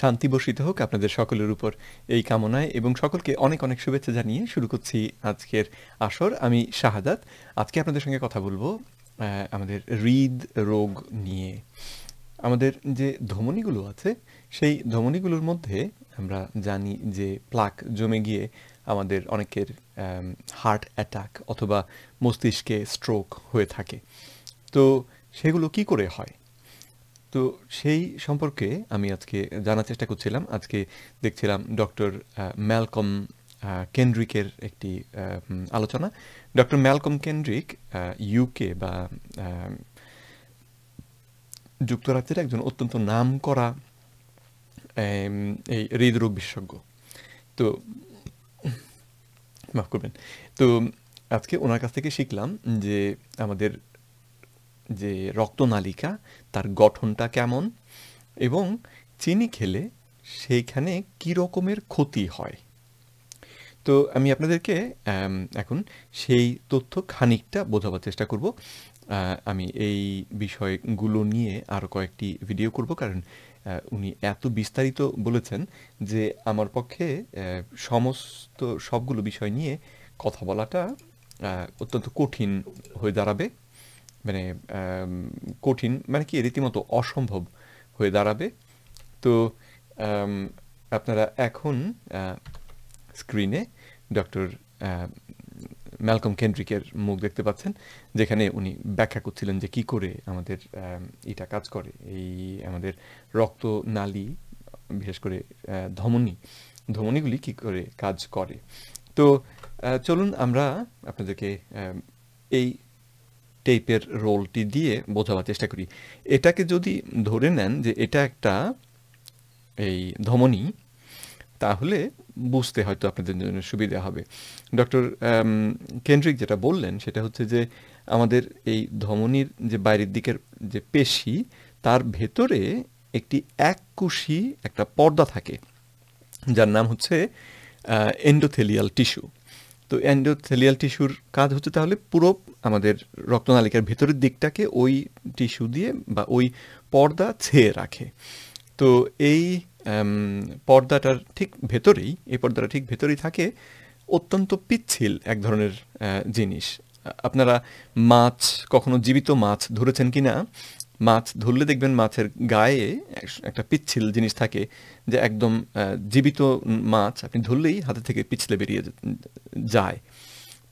শান্তি বসিত হোক আপনাদের সকলের উপর এই কামনায় এবং সকলকে অনেক অনেক শুভেচ্ছা জানিয়ে শুরু করছি আজকের আসর আমি শাহাদাত আজকে আপনাদের সঙ্গে কথা বলবো আমাদের হৃদ রোগ নিয়ে আমাদের যে ধমনিগুলো আছে সেই ধমনিগুলোর মধ্যে আমরা জানি যে প্লাক জমে গিয়ে আমাদের অনেকের হার্ট অ্যাটাক অথবা মস্তিষ্কে স্ট্রোক হয়ে থাকে তো সেগুলো কি করে হয় তো সেই সম্পর্কে আমি আজকে জানার চেষ্টা করছিলাম আজকে দেখছিলাম ডক্টর ম্যালকম কেন্দ্রিকের একটি আলোচনা ডক্টর ম্যালকম কেন্দ্রিক ইউকে বা যুক্তরাজ্যের একজন অত্যন্ত নাম করা এই হৃদরোগ বিশেষজ্ঞ তো মাফ করবেন তো আজকে ওনার কাছ থেকে শিখলাম যে আমাদের যে রক্তনালিকা তার গঠনটা কেমন এবং চিনি খেলে সেইখানে কী রকমের ক্ষতি হয় তো আমি আপনাদেরকে এখন সেই তথ্য খানিকটা বোঝাবার চেষ্টা করব আমি এই বিষয়গুলো নিয়ে আরও কয়েকটি ভিডিও করব কারণ উনি এত বিস্তারিত বলেছেন যে আমার পক্ষে সমস্ত সবগুলো বিষয় নিয়ে কথা বলাটা অত্যন্ত কঠিন হয়ে দাঁড়াবে মানে কঠিন মানে কি রীতিমতো অসম্ভব হয়ে দাঁড়াবে তো আপনারা এখন স্ক্রিনে ডক্টর ম্যালকম কেন্দ্রিকের মুখ দেখতে পাচ্ছেন যেখানে উনি ব্যাখ্যা করছিলেন যে কি করে আমাদের এটা কাজ করে এই আমাদের রক্ত নালি বিশেষ করে ধমনী ধমনীগুলি কি করে কাজ করে তো চলুন আমরা আপনাদেরকে এই টেপের রোলটি দিয়ে বোঝাবার চেষ্টা করি এটাকে যদি ধরে নেন যে এটা একটা এই ধমনী তাহলে বুঝতে হয়তো আপনাদের জন্য সুবিধা হবে ডক্টর কেন্দ্রিক যেটা বললেন সেটা হচ্ছে যে আমাদের এই ধমনির যে বাইরের দিকের যে পেশি তার ভেতরে একটি এককুশি একটা পর্দা থাকে যার নাম হচ্ছে এন্ডোথেলিয়াল টিস্যু তো অ্যান্ডোথেলিয়াল টিস্যুর কাজ হচ্ছে তাহলে পুরো আমাদের রক্তনালিকার ভেতরের দিকটাকে ওই টিস্যু দিয়ে বা ওই পর্দা ছেয়ে রাখে তো এই পর্দাটার ঠিক ভেতরেই এই পর্দাটা ঠিক ভেতরেই থাকে অত্যন্ত পিচ্ছিল এক ধরনের জিনিস আপনারা মাছ কখনো জীবিত মাছ ধরেছেন কি না মাছ ধরলে দেখবেন মাছের গায়ে একটা পিচ্ছিল জিনিস থাকে যে একদম জীবিত মাছ আপনি ধরলেই হাতে থেকে পিছলে বেরিয়ে যায়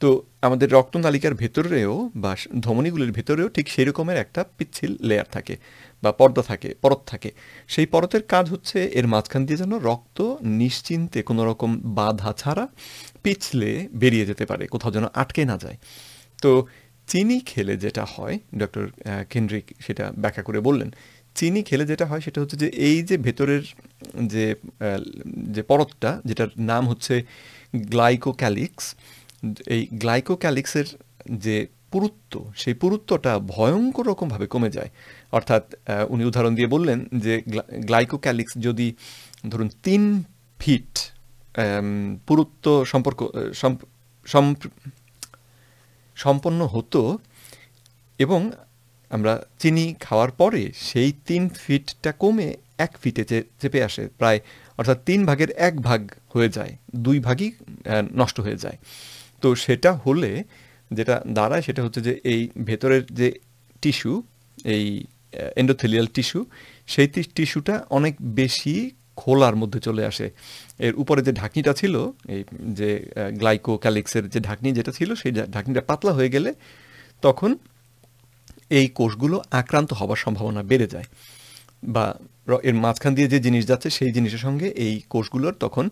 তো আমাদের রক্তনালিকার ভেতরেও বা ধমনীগুলির ভেতরেও ঠিক সেই রকমের একটা পিচ্ছিল লেয়ার থাকে বা পর্দা থাকে পরত থাকে সেই পরতের কাজ হচ্ছে এর মাঝখান দিয়ে যেন রক্ত নিশ্চিন্তে কোনো রকম বাধা ছাড়া পিছলে বেরিয়ে যেতে পারে কোথাও যেন আটকে না যায় তো চিনি খেলে যেটা হয় ডক্টর কেন্দ্রিক সেটা ব্যাখ্যা করে বললেন চিনি খেলে যেটা হয় সেটা হচ্ছে যে এই যে ভেতরের যে যে পরতটা যেটার নাম হচ্ছে গ্লাইকোক্যালিক্স এই গ্লাইকোক্যালিক্সের যে পুরুত্ব সেই পুরুত্বটা ভয়ঙ্কর রকমভাবে কমে যায় অর্থাৎ উনি উদাহরণ দিয়ে বললেন যে গ্লাইকোক্যালিক্স যদি ধরুন তিন ফিট পুরুত্ব সম্পর্ক সম্পন্ন হতো এবং আমরা চিনি খাওয়ার পরে সেই তিন ফিটটা কমে এক ফিটে চেপে আসে প্রায় অর্থাৎ তিন ভাগের এক ভাগ হয়ে যায় দুই ভাগই নষ্ট হয়ে যায় তো সেটা হলে যেটা দাঁড়ায় সেটা হচ্ছে যে এই ভেতরের যে টিস্যু এই এন্ডোথেলিয়াল টিস্যু সেই টিস্যুটা অনেক বেশি খোলার মধ্যে চলে আসে এর উপরে যে ঢাকনিটা ছিল এই যে গ্লাইকো ক্যালিক্সের যে ঢাকনি যেটা ছিল সেই ঢাকনিটা পাতলা হয়ে গেলে তখন এই কোষগুলো আক্রান্ত হবার সম্ভাবনা বেড়ে যায় বা এর মাঝখান দিয়ে যে জিনিস যাচ্ছে সেই জিনিসের সঙ্গে এই কোষগুলোর তখন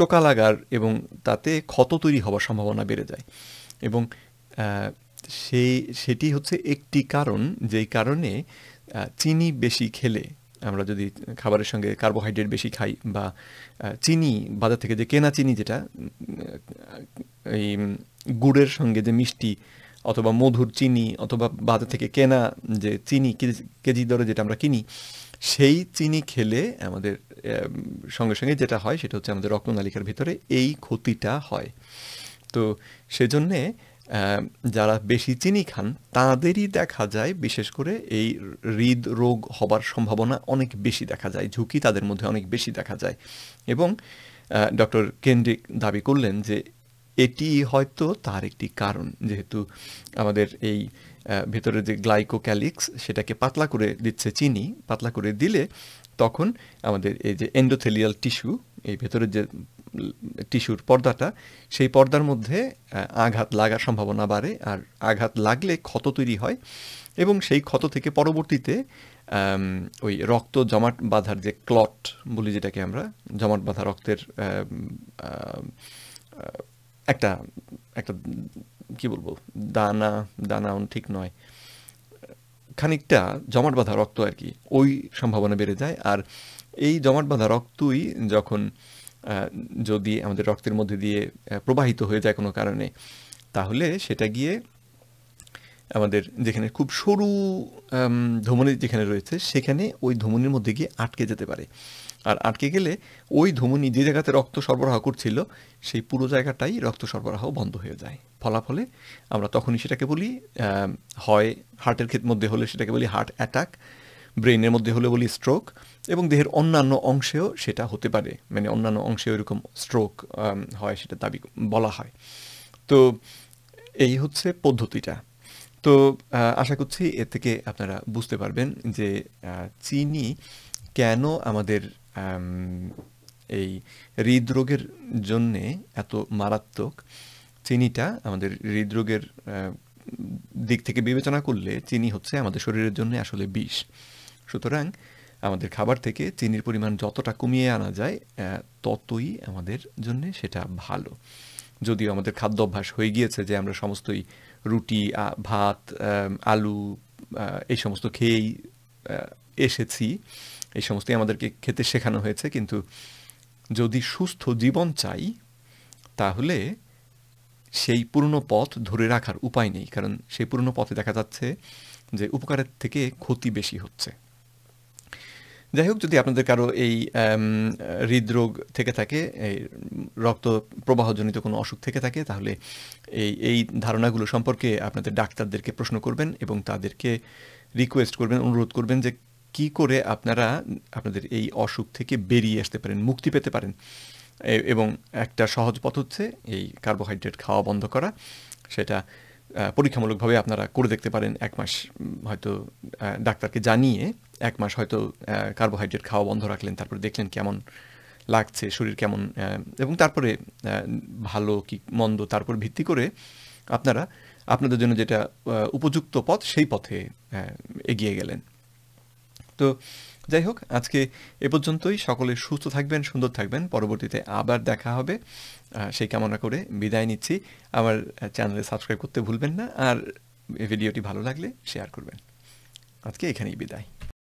টোকা লাগার এবং তাতে ক্ষত তৈরি হওয়ার সম্ভাবনা বেড়ে যায় এবং সেই সেটি হচ্ছে একটি কারণ যেই কারণে চিনি বেশি খেলে আমরা যদি খাবারের সঙ্গে কার্বোহাইড্রেট বেশি খাই বা চিনি বাজার থেকে যে কেনা চিনি যেটা এই গুড়ের সঙ্গে যে মিষ্টি অথবা মধুর চিনি অথবা বাজার থেকে কেনা যে চিনি কেজি দরে যেটা আমরা কিনি সেই চিনি খেলে আমাদের সঙ্গে সঙ্গে যেটা হয় সেটা হচ্ছে আমাদের রক্তনালিকার ভিতরে এই ক্ষতিটা হয় তো সেজন্যে যারা বেশি চিনি খান তাদেরই দেখা যায় বিশেষ করে এই হৃদরোগ হবার সম্ভাবনা অনেক বেশি দেখা যায় ঝুঁকি তাদের মধ্যে অনেক বেশি দেখা যায় এবং ডক্টর কেন্দ্রিক দাবি করলেন যে এটি হয়তো তার একটি কারণ যেহেতু আমাদের এই ভেতরে যে গ্লাইকোক্যালিক্স সেটাকে পাতলা করে দিচ্ছে চিনি পাতলা করে দিলে তখন আমাদের এই যে এন্ডোথেলিয়াল টিস্যু এই ভেতরের যে টিস্যুর পর্দাটা সেই পর্দার মধ্যে আঘাত লাগার সম্ভাবনা বাড়ে আর আঘাত লাগলে ক্ষত তৈরি হয় এবং সেই ক্ষত থেকে পরবর্তীতে ওই রক্ত জমাট বাঁধার যে ক্লট বলি যেটাকে আমরা জমাট বাঁধা রক্তের একটা একটা কি বলবো দানা দানা ঠিক নয় খানিকটা জমাট বাঁধা রক্ত আর কি ওই সম্ভাবনা বেড়ে যায় আর এই জমাট বাঁধা রক্তই যখন যদি আমাদের রক্তের মধ্যে দিয়ে প্রবাহিত হয়ে যায় কোনো কারণে তাহলে সেটা গিয়ে আমাদের যেখানে খুব সরু ধমনি যেখানে রয়েছে সেখানে ওই ধমনির মধ্যে গিয়ে আটকে যেতে পারে আর আটকে গেলে ওই ধমনি যে জায়গাতে রক্ত সরবরাহ করছিল সেই পুরো জায়গাটাই রক্ত সরবরাহ বন্ধ হয়ে যায় ফলাফলে আমরা তখনই সেটাকে বলি হয় হার্টের ক্ষেত মধ্যে হলে সেটাকে বলি হার্ট অ্যাটাক ব্রেনের মধ্যে হলে বলি স্ট্রোক এবং দেহের অন্যান্য অংশেও সেটা হতে পারে মানে অন্যান্য অংশে এরকম স্ট্রোক হয় সেটা দাবি বলা হয় তো এই হচ্ছে পদ্ধতিটা তো আশা করছি এ থেকে আপনারা বুঝতে পারবেন যে চিনি কেন আমাদের এই হৃদরোগের জন্যে এত মারাত্মক চিনিটা আমাদের হৃদরোগের দিক থেকে বিবেচনা করলে চিনি হচ্ছে আমাদের শরীরের জন্য আসলে বিষ সুতরাং আমাদের খাবার থেকে চিনির পরিমাণ যতটা কমিয়ে আনা যায় ততই আমাদের জন্য সেটা ভালো যদিও আমাদের খাদ্য অভ্যাস হয়ে গিয়েছে যে আমরা সমস্তই রুটি ভাত আলু এই সমস্ত খেয়েই এসেছি এই সমস্তই আমাদেরকে খেতে শেখানো হয়েছে কিন্তু যদি সুস্থ জীবন চাই তাহলে সেই পুরনো পথ ধরে রাখার উপায় নেই কারণ সেই পুরনো পথে দেখা যাচ্ছে যে উপকারের থেকে ক্ষতি বেশি হচ্ছে যাই হোক যদি আপনাদের কারো এই হৃদরোগ থেকে থাকে এই রক্ত প্রবাহজনিত কোনো অসুখ থেকে থাকে তাহলে এই এই ধারণাগুলো সম্পর্কে আপনাদের ডাক্তারদেরকে প্রশ্ন করবেন এবং তাদেরকে রিকোয়েস্ট করবেন অনুরোধ করবেন যে কি করে আপনারা আপনাদের এই অসুখ থেকে বেরিয়ে আসতে পারেন মুক্তি পেতে পারেন এবং একটা সহজ পথ হচ্ছে এই কার্বোহাইড্রেট খাওয়া বন্ধ করা সেটা পরীক্ষামূলকভাবে আপনারা করে দেখতে পারেন এক মাস হয়তো ডাক্তারকে জানিয়ে এক মাস হয়তো কার্বোহাইড্রেট খাওয়া বন্ধ রাখলেন তারপরে দেখলেন কেমন লাগছে শরীর কেমন এবং তারপরে ভালো কি মন্দ তারপর ভিত্তি করে আপনারা আপনাদের জন্য যেটা উপযুক্ত পথ সেই পথে এগিয়ে গেলেন তো যাই হোক আজকে এ পর্যন্তই সকলে সুস্থ থাকবেন সুন্দর থাকবেন পরবর্তীতে আবার দেখা হবে সেই কামনা করে বিদায় নিচ্ছি আমার চ্যানেলে সাবস্ক্রাইব করতে ভুলবেন না আর ভিডিওটি ভালো লাগলে শেয়ার করবেন আজকে এখানেই বিদায়